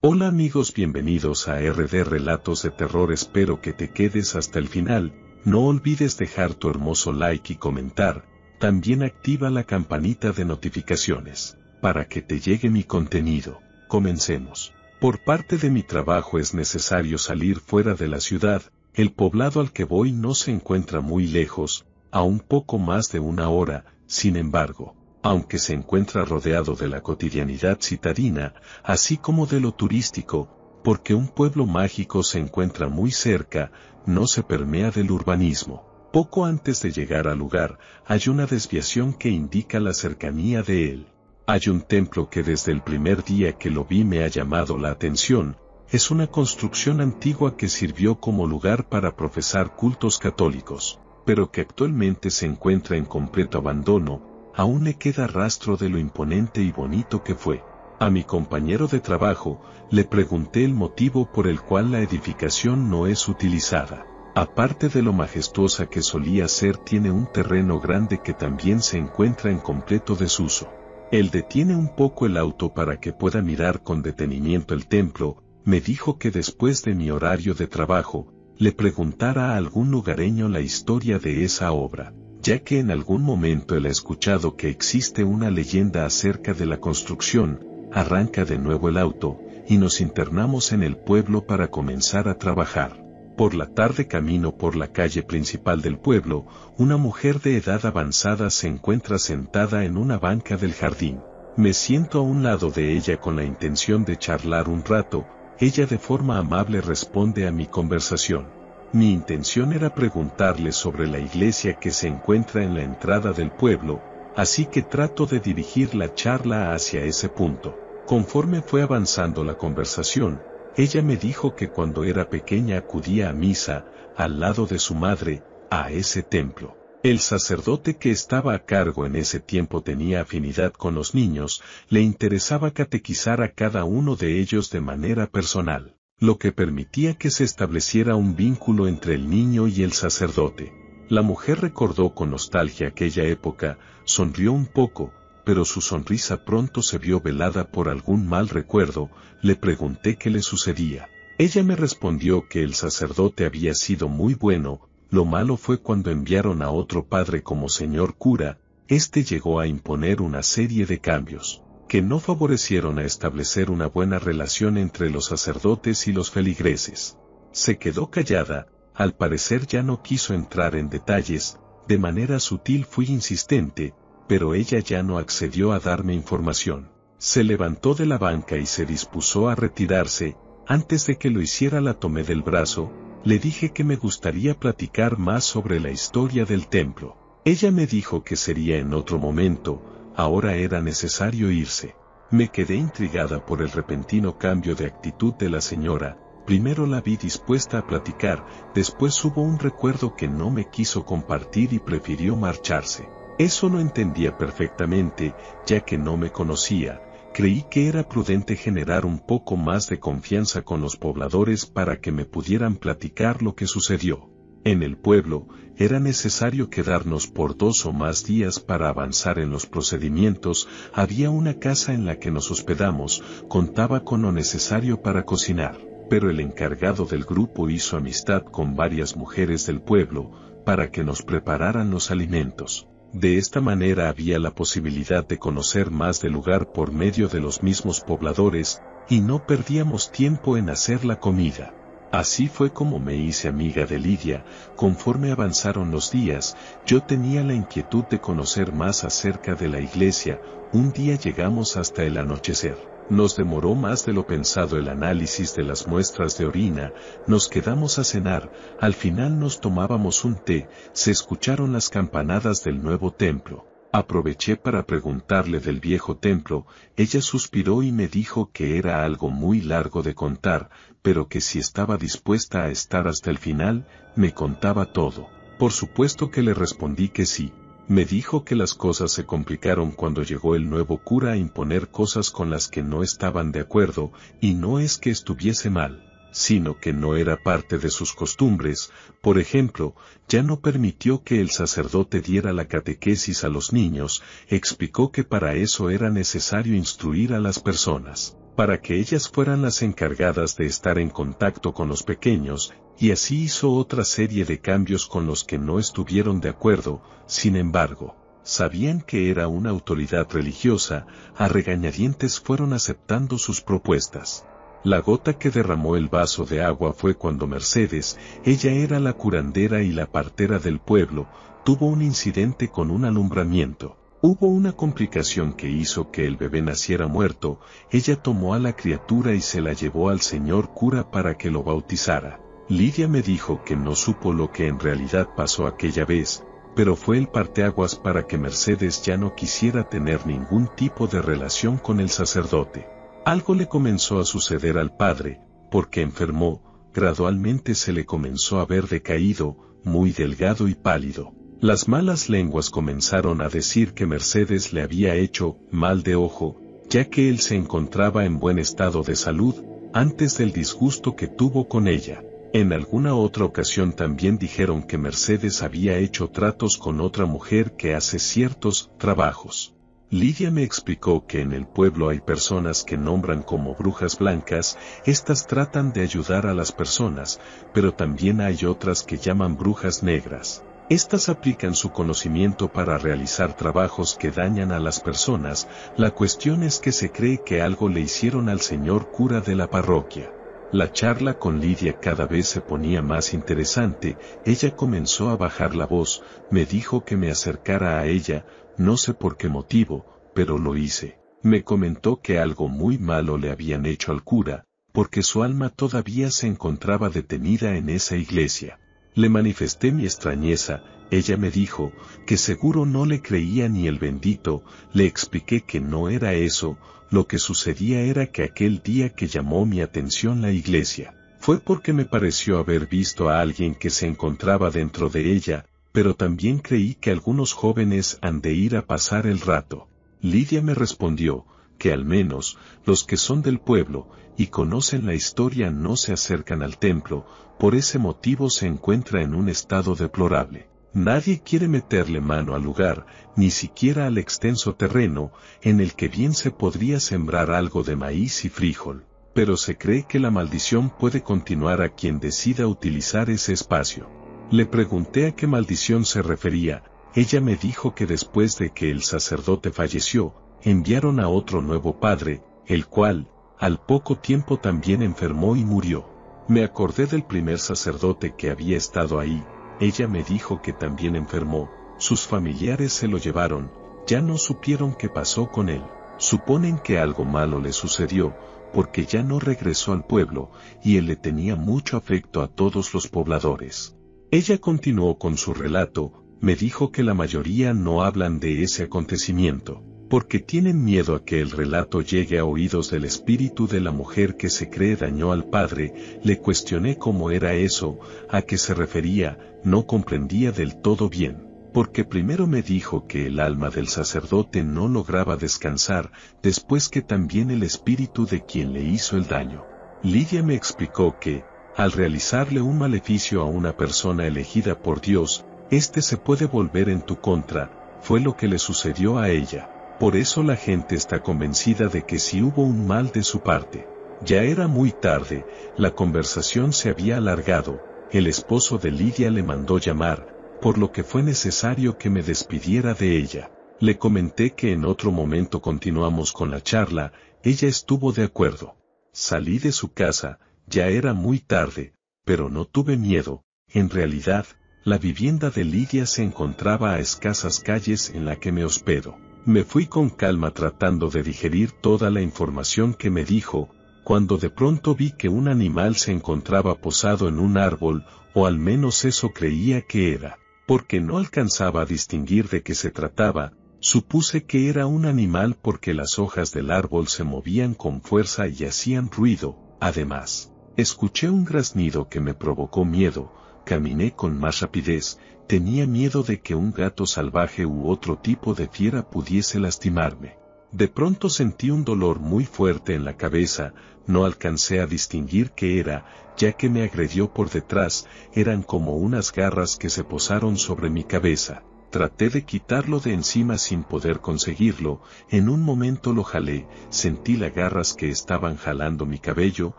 Hola amigos, bienvenidos a RD Relatos de Terror, espero que te quedes hasta el final, no olvides dejar tu hermoso like y comentar, también activa la campanita de notificaciones, para que te llegue mi contenido, comencemos. Por parte de mi trabajo es necesario salir fuera de la ciudad, el poblado al que voy no se encuentra muy lejos, a un poco más de una hora, sin embargo, aunque se encuentra rodeado de la cotidianidad citadina, así como de lo turístico, porque un pueblo mágico se encuentra muy cerca, no se permea del urbanismo. Poco antes de llegar al lugar, hay una desviación que indica la cercanía de él. Hay un templo que desde el primer día que lo vi me ha llamado la atención, es una construcción antigua que sirvió como lugar para profesar cultos católicos, pero que actualmente se encuentra en completo abandono, aún le queda rastro de lo imponente y bonito que fue. A mi compañero de trabajo, le pregunté el motivo por el cual la edificación no es utilizada. Aparte de lo majestuosa que solía ser, tiene un terreno grande que también se encuentra en completo desuso. Él detiene un poco el auto para que pueda mirar con detenimiento el templo, me dijo que después de mi horario de trabajo, le preguntara a algún lugareño la historia de esa obra ya que en algún momento él ha escuchado que existe una leyenda acerca de la construcción, arranca de nuevo el auto, y nos internamos en el pueblo para comenzar a trabajar. Por la tarde camino por la calle principal del pueblo, una mujer de edad avanzada se encuentra sentada en una banca del jardín. Me siento a un lado de ella con la intención de charlar un rato, ella de forma amable responde a mi conversación. Mi intención era preguntarle sobre la iglesia que se encuentra en la entrada del pueblo, así que trato de dirigir la charla hacia ese punto. Conforme fue avanzando la conversación, ella me dijo que cuando era pequeña acudía a misa, al lado de su madre, a ese templo. El sacerdote que estaba a cargo en ese tiempo tenía afinidad con los niños, le interesaba catequizar a cada uno de ellos de manera personal lo que permitía que se estableciera un vínculo entre el niño y el sacerdote. La mujer recordó con nostalgia aquella época, sonrió un poco, pero su sonrisa pronto se vio velada por algún mal recuerdo, le pregunté qué le sucedía. Ella me respondió que el sacerdote había sido muy bueno, lo malo fue cuando enviaron a otro padre como señor cura, este llegó a imponer una serie de cambios que no favorecieron a establecer una buena relación entre los sacerdotes y los feligreses. Se quedó callada, al parecer ya no quiso entrar en detalles, de manera sutil fui insistente, pero ella ya no accedió a darme información. Se levantó de la banca y se dispuso a retirarse, antes de que lo hiciera la tomé del brazo, le dije que me gustaría platicar más sobre la historia del templo. Ella me dijo que sería en otro momento, Ahora era necesario irse. Me quedé intrigada por el repentino cambio de actitud de la señora, primero la vi dispuesta a platicar, después hubo un recuerdo que no me quiso compartir y prefirió marcharse. Eso no entendía perfectamente, ya que no me conocía, creí que era prudente generar un poco más de confianza con los pobladores para que me pudieran platicar lo que sucedió. En el pueblo, era necesario quedarnos por dos o más días para avanzar en los procedimientos, había una casa en la que nos hospedamos, contaba con lo necesario para cocinar, pero el encargado del grupo hizo amistad con varias mujeres del pueblo, para que nos prepararan los alimentos. De esta manera había la posibilidad de conocer más del lugar por medio de los mismos pobladores, y no perdíamos tiempo en hacer la comida. Así fue como me hice amiga de Lidia, conforme avanzaron los días, yo tenía la inquietud de conocer más acerca de la iglesia, un día llegamos hasta el anochecer. Nos demoró más de lo pensado el análisis de las muestras de orina, nos quedamos a cenar, al final nos tomábamos un té, se escucharon las campanadas del nuevo templo. Aproveché para preguntarle del viejo templo, ella suspiró y me dijo que era algo muy largo de contar, pero que si estaba dispuesta a estar hasta el final, me contaba todo. Por supuesto que le respondí que sí. Me dijo que las cosas se complicaron cuando llegó el nuevo cura a imponer cosas con las que no estaban de acuerdo, y no es que estuviese mal sino que no era parte de sus costumbres, por ejemplo, ya no permitió que el sacerdote diera la catequesis a los niños, explicó que para eso era necesario instruir a las personas, para que ellas fueran las encargadas de estar en contacto con los pequeños, y así hizo otra serie de cambios con los que no estuvieron de acuerdo, sin embargo, sabían que era una autoridad religiosa, a regañadientes fueron aceptando sus propuestas. La gota que derramó el vaso de agua fue cuando Mercedes, ella era la curandera y la partera del pueblo, tuvo un incidente con un alumbramiento. Hubo una complicación que hizo que el bebé naciera muerto, ella tomó a la criatura y se la llevó al señor cura para que lo bautizara. Lidia me dijo que no supo lo que en realidad pasó aquella vez, pero fue el parteaguas para que Mercedes ya no quisiera tener ningún tipo de relación con el sacerdote. Algo le comenzó a suceder al padre, porque enfermó, gradualmente se le comenzó a ver decaído, muy delgado y pálido. Las malas lenguas comenzaron a decir que Mercedes le había hecho mal de ojo, ya que él se encontraba en buen estado de salud, antes del disgusto que tuvo con ella. En alguna otra ocasión también dijeron que Mercedes había hecho tratos con otra mujer que hace ciertos trabajos. Lidia me explicó que en el pueblo hay personas que nombran como brujas blancas, estas tratan de ayudar a las personas, pero también hay otras que llaman brujas negras. Estas aplican su conocimiento para realizar trabajos que dañan a las personas, la cuestión es que se cree que algo le hicieron al señor cura de la parroquia. La charla con Lidia cada vez se ponía más interesante, ella comenzó a bajar la voz, me dijo que me acercara a ella, no sé por qué motivo, pero lo hice. Me comentó que algo muy malo le habían hecho al cura, porque su alma todavía se encontraba detenida en esa iglesia. Le manifesté mi extrañeza, ella me dijo, que seguro no le creía ni el bendito, le expliqué que no era eso, lo que sucedía era que aquel día que llamó mi atención la iglesia, fue porque me pareció haber visto a alguien que se encontraba dentro de ella, pero también creí que algunos jóvenes han de ir a pasar el rato. Lidia me respondió, que al menos, los que son del pueblo, y conocen la historia no se acercan al templo, por ese motivo se encuentra en un estado deplorable. Nadie quiere meterle mano al lugar, ni siquiera al extenso terreno, en el que bien se podría sembrar algo de maíz y frijol, pero se cree que la maldición puede continuar a quien decida utilizar ese espacio. Le pregunté a qué maldición se refería, ella me dijo que después de que el sacerdote falleció, enviaron a otro nuevo padre, el cual, al poco tiempo también enfermó y murió. Me acordé del primer sacerdote que había estado ahí, ella me dijo que también enfermó, sus familiares se lo llevaron, ya no supieron qué pasó con él. Suponen que algo malo le sucedió, porque ya no regresó al pueblo, y él le tenía mucho afecto a todos los pobladores. Ella continuó con su relato, me dijo que la mayoría no hablan de ese acontecimiento porque tienen miedo a que el relato llegue a oídos del espíritu de la mujer que se cree dañó al padre, le cuestioné cómo era eso, a qué se refería, no comprendía del todo bien, porque primero me dijo que el alma del sacerdote no lograba descansar, después que también el espíritu de quien le hizo el daño. Lidia me explicó que, al realizarle un maleficio a una persona elegida por Dios, éste se puede volver en tu contra, fue lo que le sucedió a ella. Por eso la gente está convencida de que si hubo un mal de su parte, ya era muy tarde, la conversación se había alargado, el esposo de Lidia le mandó llamar, por lo que fue necesario que me despidiera de ella. Le comenté que en otro momento continuamos con la charla, ella estuvo de acuerdo. Salí de su casa, ya era muy tarde, pero no tuve miedo. En realidad, la vivienda de Lidia se encontraba a escasas calles en la que me hospedo. Me fui con calma tratando de digerir toda la información que me dijo, cuando de pronto vi que un animal se encontraba posado en un árbol, o al menos eso creía que era, porque no alcanzaba a distinguir de qué se trataba, supuse que era un animal porque las hojas del árbol se movían con fuerza y hacían ruido, además, escuché un graznido que me provocó miedo, caminé con más rapidez, Tenía miedo de que un gato salvaje u otro tipo de fiera pudiese lastimarme. De pronto sentí un dolor muy fuerte en la cabeza, no alcancé a distinguir qué era, ya que me agredió por detrás, eran como unas garras que se posaron sobre mi cabeza. Traté de quitarlo de encima sin poder conseguirlo, en un momento lo jalé, sentí las garras que estaban jalando mi cabello,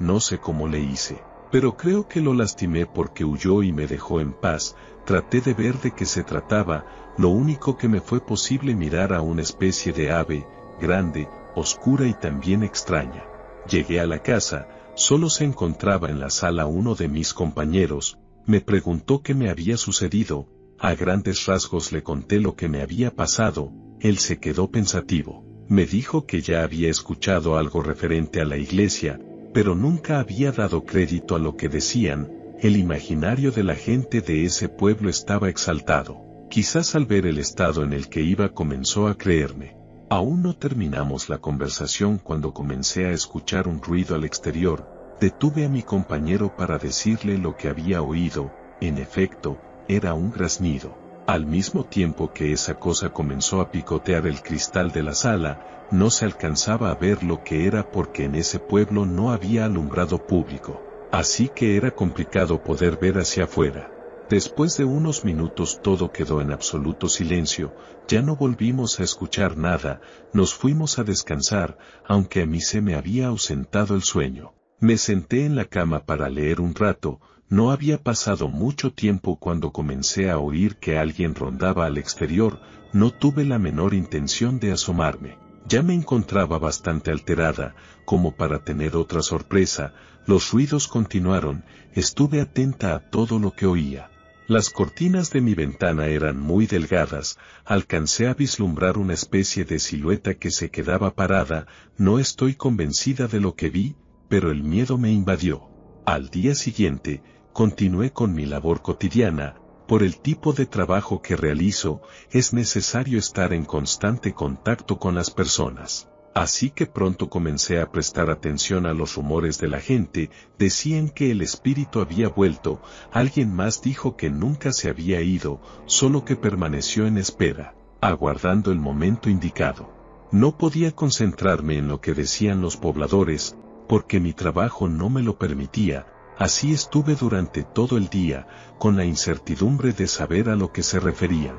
no sé cómo le hice. Pero creo que lo lastimé porque huyó y me dejó en paz, traté de ver de qué se trataba, lo único que me fue posible mirar a una especie de ave, grande, oscura y también extraña. Llegué a la casa, solo se encontraba en la sala uno de mis compañeros, me preguntó qué me había sucedido, a grandes rasgos le conté lo que me había pasado, él se quedó pensativo. Me dijo que ya había escuchado algo referente a la iglesia, pero nunca había dado crédito a lo que decían, el imaginario de la gente de ese pueblo estaba exaltado. Quizás al ver el estado en el que iba comenzó a creerme. Aún no terminamos la conversación cuando comencé a escuchar un ruido al exterior, detuve a mi compañero para decirle lo que había oído, en efecto, era un graznido. Al mismo tiempo que esa cosa comenzó a picotear el cristal de la sala, no se alcanzaba a ver lo que era porque en ese pueblo no había alumbrado público, así que era complicado poder ver hacia afuera. Después de unos minutos todo quedó en absoluto silencio, ya no volvimos a escuchar nada, nos fuimos a descansar, aunque a mí se me había ausentado el sueño. Me senté en la cama para leer un rato, no había pasado mucho tiempo cuando comencé a oír que alguien rondaba al exterior, no tuve la menor intención de asomarme. Ya me encontraba bastante alterada, como para tener otra sorpresa, los ruidos continuaron, estuve atenta a todo lo que oía. Las cortinas de mi ventana eran muy delgadas, alcancé a vislumbrar una especie de silueta que se quedaba parada, no estoy convencida de lo que vi, pero el miedo me invadió. Al día siguiente, continué con mi labor cotidiana, por el tipo de trabajo que realizo, es necesario estar en constante contacto con las personas. Así que pronto comencé a prestar atención a los rumores de la gente, decían que el espíritu había vuelto, alguien más dijo que nunca se había ido, solo que permaneció en espera, aguardando el momento indicado. No podía concentrarme en lo que decían los pobladores, porque mi trabajo no me lo permitía, Así estuve durante todo el día, con la incertidumbre de saber a lo que se referían.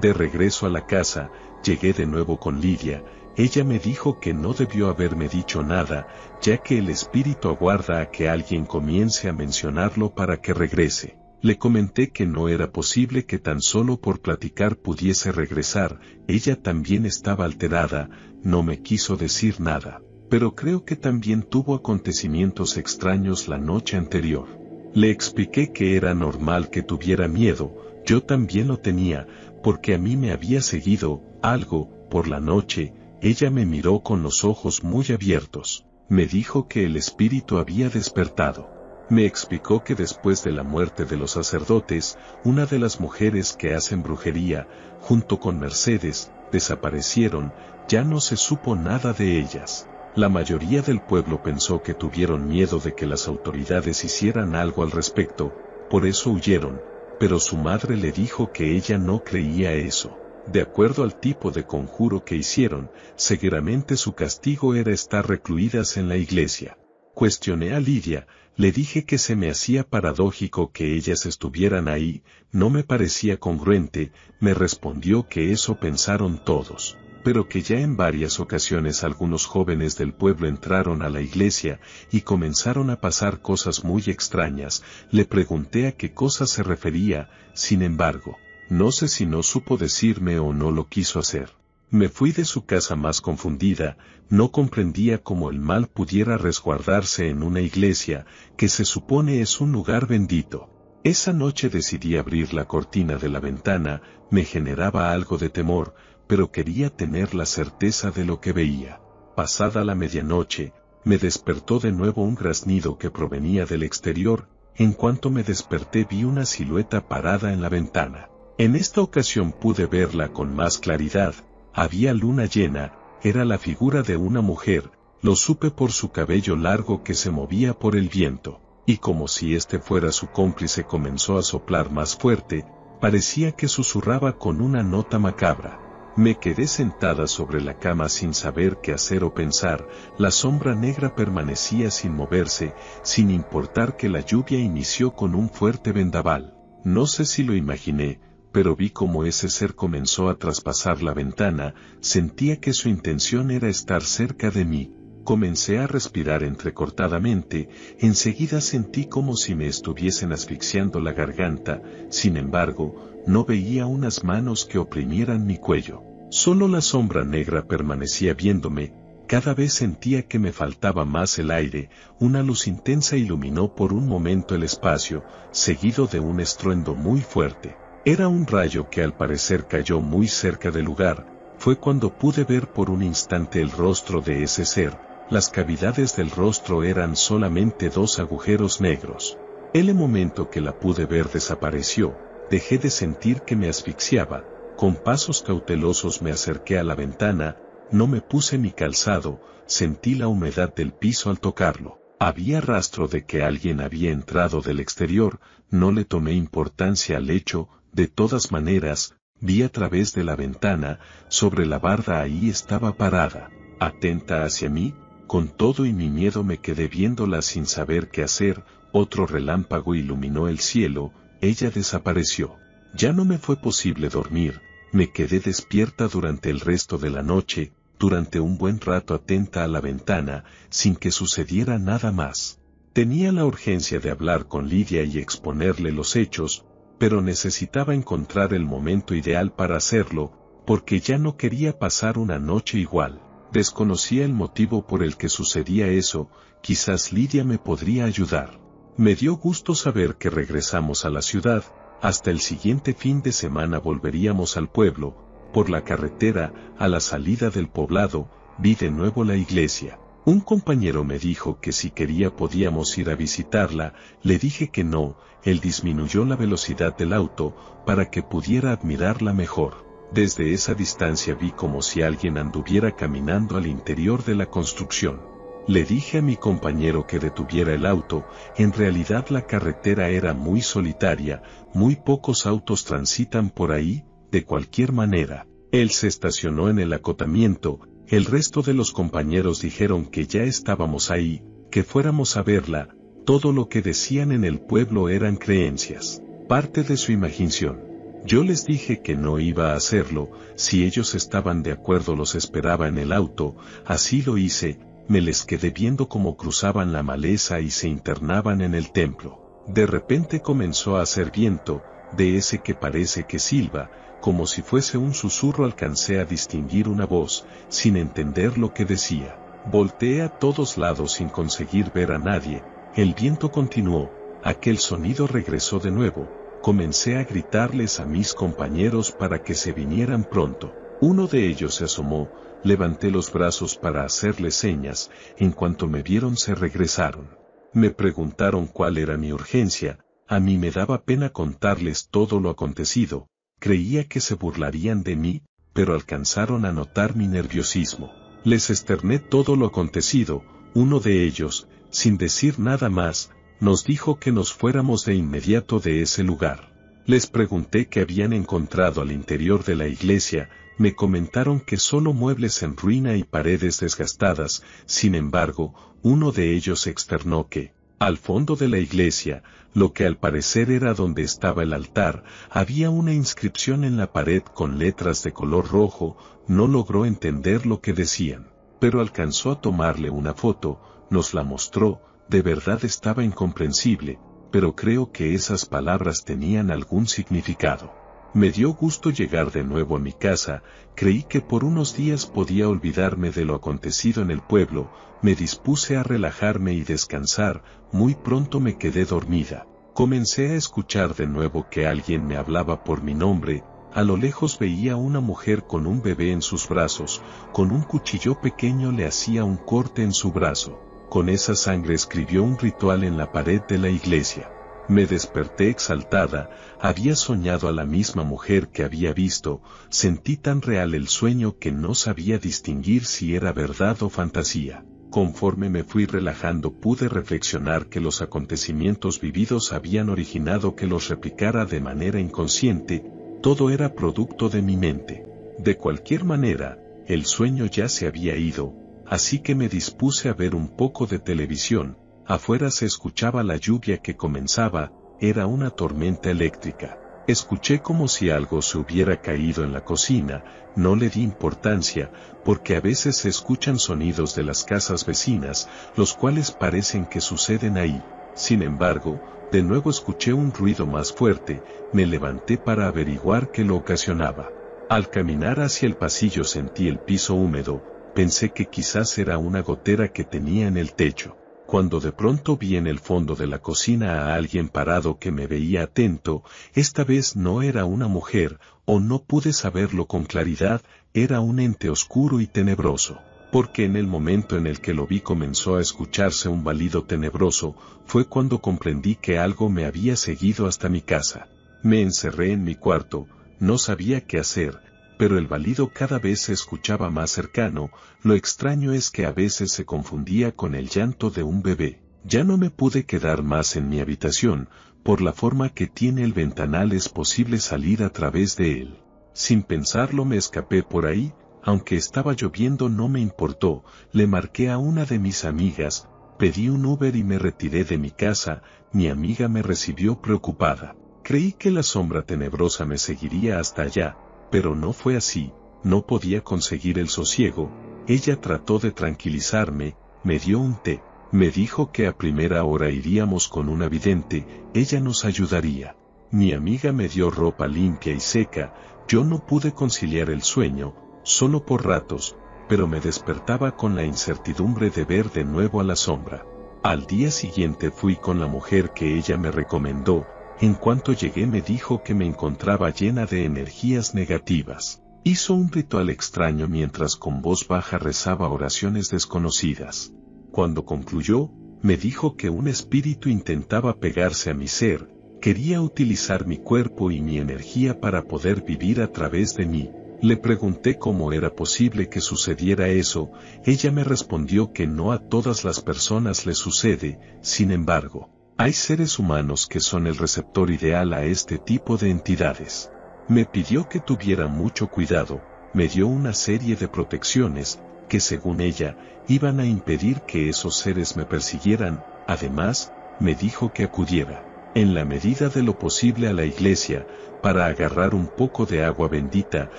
De regreso a la casa, llegué de nuevo con Lidia, ella me dijo que no debió haberme dicho nada, ya que el espíritu aguarda a que alguien comience a mencionarlo para que regrese. Le comenté que no era posible que tan solo por platicar pudiese regresar, ella también estaba alterada, no me quiso decir nada pero creo que también tuvo acontecimientos extraños la noche anterior. Le expliqué que era normal que tuviera miedo, yo también lo tenía, porque a mí me había seguido algo por la noche, ella me miró con los ojos muy abiertos. Me dijo que el espíritu había despertado. Me explicó que después de la muerte de los sacerdotes, una de las mujeres que hacen brujería, junto con Mercedes, desaparecieron, ya no se supo nada de ellas. La mayoría del pueblo pensó que tuvieron miedo de que las autoridades hicieran algo al respecto, por eso huyeron, pero su madre le dijo que ella no creía eso. De acuerdo al tipo de conjuro que hicieron, seguramente su castigo era estar recluidas en la iglesia. Cuestioné a Lidia, le dije que se me hacía paradójico que ellas estuvieran ahí, no me parecía congruente, me respondió que eso pensaron todos pero que ya en varias ocasiones algunos jóvenes del pueblo entraron a la iglesia y comenzaron a pasar cosas muy extrañas, le pregunté a qué cosa se refería, sin embargo, no sé si no supo decirme o no lo quiso hacer. Me fui de su casa más confundida, no comprendía cómo el mal pudiera resguardarse en una iglesia, que se supone es un lugar bendito. Esa noche decidí abrir la cortina de la ventana, me generaba algo de temor, pero quería tener la certeza de lo que veía. Pasada la medianoche, me despertó de nuevo un graznido que provenía del exterior, en cuanto me desperté vi una silueta parada en la ventana. En esta ocasión pude verla con más claridad, había luna llena, era la figura de una mujer, lo supe por su cabello largo que se movía por el viento, y como si este fuera su cómplice comenzó a soplar más fuerte, parecía que susurraba con una nota macabra. Me quedé sentada sobre la cama sin saber qué hacer o pensar, la sombra negra permanecía sin moverse, sin importar que la lluvia inició con un fuerte vendaval. No sé si lo imaginé, pero vi cómo ese ser comenzó a traspasar la ventana, sentía que su intención era estar cerca de mí. Comencé a respirar entrecortadamente, enseguida sentí como si me estuviesen asfixiando la garganta, sin embargo, no veía unas manos que oprimieran mi cuello. Solo la sombra negra permanecía viéndome, cada vez sentía que me faltaba más el aire, una luz intensa iluminó por un momento el espacio, seguido de un estruendo muy fuerte. Era un rayo que al parecer cayó muy cerca del lugar, fue cuando pude ver por un instante el rostro de ese ser, las cavidades del rostro eran solamente dos agujeros negros. El momento que la pude ver desapareció, dejé de sentir que me asfixiaba, con pasos cautelosos me acerqué a la ventana, no me puse mi calzado, sentí la humedad del piso al tocarlo. Había rastro de que alguien había entrado del exterior, no le tomé importancia al hecho, de todas maneras, vi a través de la ventana, sobre la barda ahí estaba parada, atenta hacia mí, con todo y mi miedo me quedé viéndola sin saber qué hacer, otro relámpago iluminó el cielo, ella desapareció. Ya no me fue posible dormir, me quedé despierta durante el resto de la noche, durante un buen rato atenta a la ventana, sin que sucediera nada más. Tenía la urgencia de hablar con Lidia y exponerle los hechos, pero necesitaba encontrar el momento ideal para hacerlo, porque ya no quería pasar una noche igual. Desconocía el motivo por el que sucedía eso, quizás Lidia me podría ayudar. Me dio gusto saber que regresamos a la ciudad, hasta el siguiente fin de semana volveríamos al pueblo, por la carretera, a la salida del poblado, vi de nuevo la iglesia. Un compañero me dijo que si quería podíamos ir a visitarla, le dije que no, él disminuyó la velocidad del auto para que pudiera admirarla mejor. Desde esa distancia vi como si alguien anduviera caminando al interior de la construcción. Le dije a mi compañero que detuviera el auto, en realidad la carretera era muy solitaria, muy pocos autos transitan por ahí, de cualquier manera. Él se estacionó en el acotamiento, el resto de los compañeros dijeron que ya estábamos ahí, que fuéramos a verla, todo lo que decían en el pueblo eran creencias, parte de su imaginación. Yo les dije que no iba a hacerlo, si ellos estaban de acuerdo los esperaba en el auto, así lo hice, me les quedé viendo cómo cruzaban la maleza y se internaban en el templo. De repente comenzó a hacer viento, de ese que parece que silba, como si fuese un susurro alcancé a distinguir una voz, sin entender lo que decía. Volteé a todos lados sin conseguir ver a nadie, el viento continuó, aquel sonido regresó de nuevo, comencé a gritarles a mis compañeros para que se vinieran pronto. Uno de ellos se asomó, levanté los brazos para hacerle señas, en cuanto me vieron se regresaron. Me preguntaron cuál era mi urgencia, a mí me daba pena contarles todo lo acontecido, creía que se burlarían de mí, pero alcanzaron a notar mi nerviosismo. Les externé todo lo acontecido, uno de ellos, sin decir nada más, nos dijo que nos fuéramos de inmediato de ese lugar. Les pregunté qué habían encontrado al interior de la iglesia, me comentaron que solo muebles en ruina y paredes desgastadas, sin embargo, uno de ellos externó que, al fondo de la iglesia, lo que al parecer era donde estaba el altar, había una inscripción en la pared con letras de color rojo, no logró entender lo que decían, pero alcanzó a tomarle una foto, nos la mostró, de verdad estaba incomprensible, pero creo que esas palabras tenían algún significado. Me dio gusto llegar de nuevo a mi casa, creí que por unos días podía olvidarme de lo acontecido en el pueblo, me dispuse a relajarme y descansar, muy pronto me quedé dormida. Comencé a escuchar de nuevo que alguien me hablaba por mi nombre, a lo lejos veía una mujer con un bebé en sus brazos, con un cuchillo pequeño le hacía un corte en su brazo. Con esa sangre escribió un ritual en la pared de la iglesia. Me desperté exaltada, había soñado a la misma mujer que había visto, sentí tan real el sueño que no sabía distinguir si era verdad o fantasía. Conforme me fui relajando pude reflexionar que los acontecimientos vividos habían originado que los replicara de manera inconsciente, todo era producto de mi mente. De cualquier manera, el sueño ya se había ido, así que me dispuse a ver un poco de televisión, Afuera se escuchaba la lluvia que comenzaba, era una tormenta eléctrica. Escuché como si algo se hubiera caído en la cocina, no le di importancia, porque a veces se escuchan sonidos de las casas vecinas, los cuales parecen que suceden ahí. Sin embargo, de nuevo escuché un ruido más fuerte, me levanté para averiguar qué lo ocasionaba. Al caminar hacia el pasillo sentí el piso húmedo, pensé que quizás era una gotera que tenía en el techo cuando de pronto vi en el fondo de la cocina a alguien parado que me veía atento, esta vez no era una mujer, o no pude saberlo con claridad, era un ente oscuro y tenebroso, porque en el momento en el que lo vi comenzó a escucharse un balido tenebroso, fue cuando comprendí que algo me había seguido hasta mi casa. Me encerré en mi cuarto, no sabía qué hacer, pero el balido cada vez se escuchaba más cercano, lo extraño es que a veces se confundía con el llanto de un bebé. Ya no me pude quedar más en mi habitación, por la forma que tiene el ventanal es posible salir a través de él. Sin pensarlo me escapé por ahí, aunque estaba lloviendo no me importó, le marqué a una de mis amigas, pedí un Uber y me retiré de mi casa, mi amiga me recibió preocupada. Creí que la sombra tenebrosa me seguiría hasta allá, pero no fue así, no podía conseguir el sosiego, ella trató de tranquilizarme, me dio un té, me dijo que a primera hora iríamos con una vidente, ella nos ayudaría. Mi amiga me dio ropa limpia y seca, yo no pude conciliar el sueño, solo por ratos, pero me despertaba con la incertidumbre de ver de nuevo a la sombra. Al día siguiente fui con la mujer que ella me recomendó, en cuanto llegué me dijo que me encontraba llena de energías negativas. Hizo un ritual extraño mientras con voz baja rezaba oraciones desconocidas. Cuando concluyó, me dijo que un espíritu intentaba pegarse a mi ser, quería utilizar mi cuerpo y mi energía para poder vivir a través de mí. Le pregunté cómo era posible que sucediera eso, ella me respondió que no a todas las personas le sucede, sin embargo, hay seres humanos que son el receptor ideal a este tipo de entidades. Me pidió que tuviera mucho cuidado, me dio una serie de protecciones, que según ella, iban a impedir que esos seres me persiguieran, además, me dijo que acudiera, en la medida de lo posible a la iglesia, para agarrar un poco de agua bendita,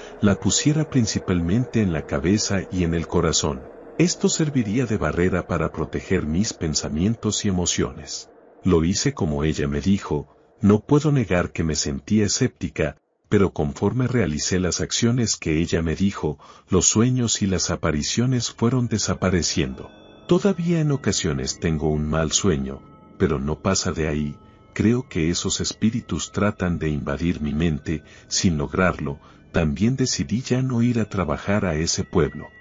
la pusiera principalmente en la cabeza y en el corazón. Esto serviría de barrera para proteger mis pensamientos y emociones. Lo hice como ella me dijo, no puedo negar que me sentí escéptica, pero conforme realicé las acciones que ella me dijo, los sueños y las apariciones fueron desapareciendo. Todavía en ocasiones tengo un mal sueño, pero no pasa de ahí, creo que esos espíritus tratan de invadir mi mente, sin lograrlo, también decidí ya no ir a trabajar a ese pueblo.